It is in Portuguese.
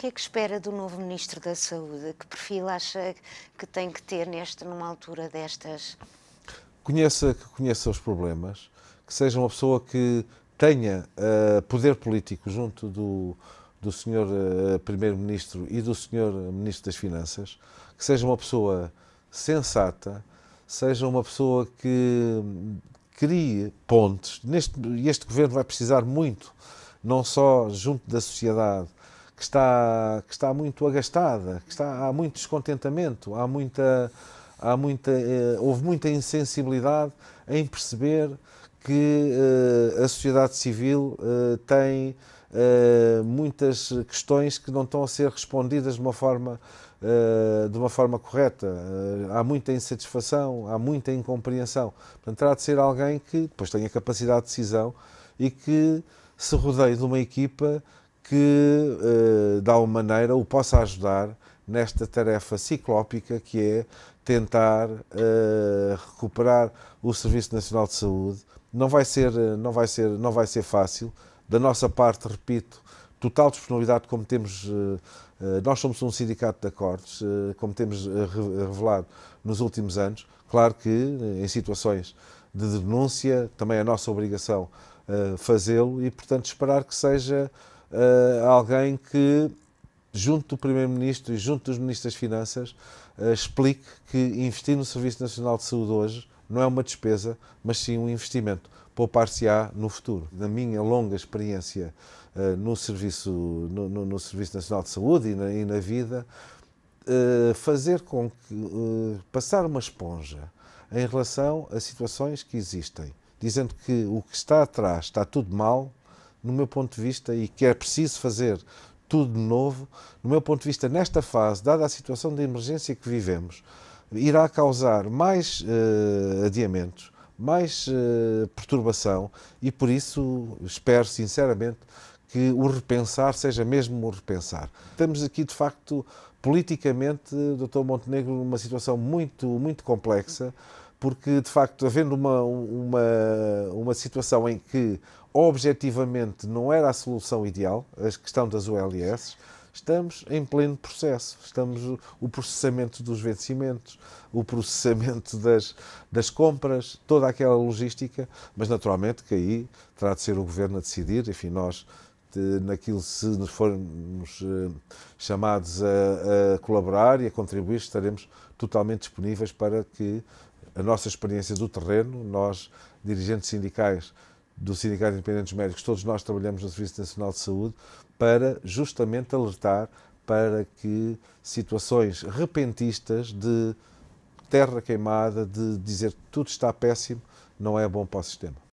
que é que espera do novo Ministro da Saúde? Que perfil acha que tem que ter neste, numa altura destas? Conheça, que conheça os problemas, que seja uma pessoa que tenha uh, poder político junto do, do senhor uh, Primeiro-Ministro e do senhor Ministro das Finanças, que seja uma pessoa sensata, seja uma pessoa que crie pontes. Neste, este governo vai precisar muito, não só junto da sociedade, que está, que está muito agastada, que está, há muito descontentamento, há muita, há muita, eh, houve muita insensibilidade em perceber que eh, a sociedade civil eh, tem muitas questões que não estão a ser respondidas de uma forma de uma forma correta. Há muita insatisfação, há muita incompreensão. Portanto, terá de ser alguém que depois tenha capacidade de decisão e que se rodeie de uma equipa que, eh, de alguma maneira, o possa ajudar nesta tarefa ciclópica que é tentar eh, recuperar o Serviço Nacional de Saúde. Não vai ser, eh, não vai ser, não vai ser fácil. Da nossa parte, repito, total disponibilidade, como temos. Nós somos um sindicato de acordos, como temos revelado nos últimos anos. Claro que em situações de denúncia também é nossa obrigação fazê-lo e, portanto, esperar que seja uh, alguém que, junto do Primeiro-Ministro e junto dos Ministros das Finanças, uh, explique que investir no Serviço Nacional de Saúde hoje não é uma despesa, mas sim um investimento. Poupar-se-á no futuro. Na minha longa experiência uh, no, serviço, no, no, no, Serviço Nacional de Saúde e na, e na vida, fazer com que. passar uma esponja em relação a situações que existem, dizendo que o que está atrás está tudo mal no meu ponto de vista, e que é preciso fazer tudo de novo, no meu ponto de vista, nesta fase, dada a situação de emergência que vivemos, irá causar mais uh, adiamentos, mais uh, perturbação e por isso espero sinceramente que o repensar seja mesmo o repensar. Estamos aqui de facto politicamente, Dr. Montenegro, numa situação muito muito complexa porque de facto, havendo uma, uma, uma situação em que objetivamente não era a solução ideal, a questão das OLS estamos em pleno processo. Estamos o processamento dos vencimentos, o processamento das, das compras, toda aquela logística, mas naturalmente que aí terá de ser o governo a decidir, enfim, nós naquilo se nos formos eh, chamados a, a colaborar e a contribuir, estaremos totalmente disponíveis para que a nossa experiência do terreno, nós, dirigentes sindicais do Sindicato de Independentes Médicos, todos nós trabalhamos no Serviço Nacional de Saúde para justamente alertar para que situações repentistas de terra queimada, de dizer que tudo está péssimo, não é bom para o sistema.